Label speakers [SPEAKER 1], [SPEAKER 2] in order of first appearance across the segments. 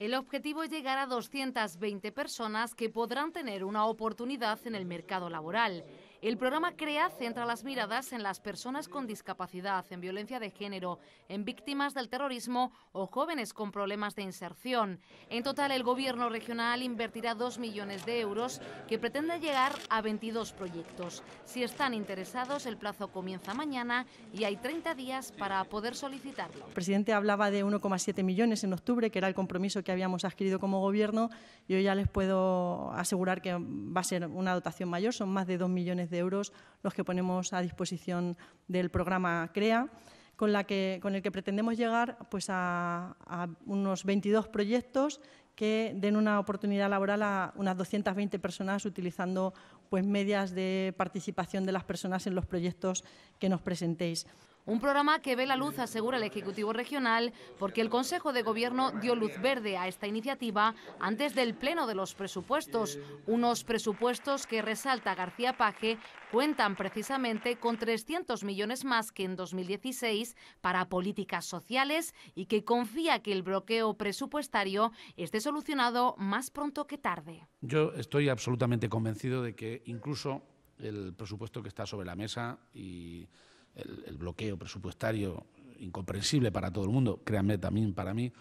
[SPEAKER 1] El objetivo es llegar a 220 personas que podrán tener una oportunidad en el mercado laboral. El programa CREA centra las miradas en las personas con discapacidad, en violencia de género, en víctimas del terrorismo o jóvenes con problemas de inserción. En total, el Gobierno regional invertirá 2 millones de euros que pretende llegar a 22 proyectos. Si están interesados, el plazo comienza mañana y hay 30 días para poder solicitarlo. El
[SPEAKER 2] presidente hablaba de 1,7 millones en octubre, que era el compromiso que habíamos adquirido como Gobierno. Yo ya les puedo asegurar que va a ser una dotación mayor, son más de 2 millones de euros los que ponemos a disposición del programa CREA, con, el que pretendemos llegar pues, a, a unos 22 proyectos que den una oportunidad laboral a unas 220 personas utilizando pues, medias de participación de las personas en los proyectos que nos presentéis.
[SPEAKER 1] Un programa que ve la luz, asegura el Ejecutivo Regional, porque el Consejo de Gobierno dio luz verde a esta iniciativa antes del Pleno de los Presupuestos. Unos presupuestos que, resalta García Paje, cuentan precisamente con 300 millones más que en 2016 para políticas sociales y que confía que el bloqueo presupuestario esté solucionado más pronto que tarde.
[SPEAKER 3] Yo estoy absolutamente convencido de que incluso el presupuesto que está sobre la mesa y el, bloqueo presupuestario incomprensible para todo el mundo, créanme también para mí,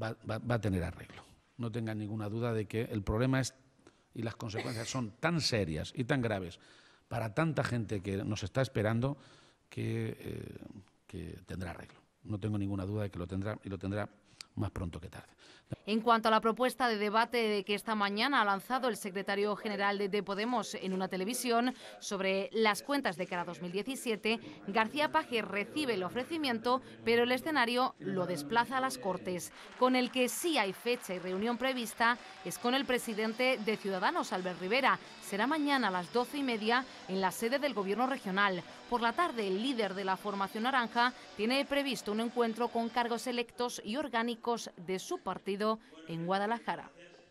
[SPEAKER 3] va, a tener arreglo. No tengan ninguna duda de que el problema es y las consecuencias son tan serias y tan graves para tanta gente que nos está esperando que eh, tendrá arreglo no tengo ninguna duda de que lo tendrá y lo tendrá más pronto que tarde.
[SPEAKER 1] En cuanto a la propuesta de debate que esta mañana ha lanzado el secretario general de Podemos en una televisión sobre las cuentas de cara a 2017, García Paje recibe el ofrecimiento, pero el escenario lo desplaza a las Cortes. Con el que sí hay fecha y reunión prevista es con el presidente de Ciudadanos, Albert Rivera. Será mañana a las doce y media en la sede del Gobierno regional. Por la tarde, el líder de la formación naranja tiene previsto un encuentro con cargos electos y orgánicos de su partido en Guadalajara.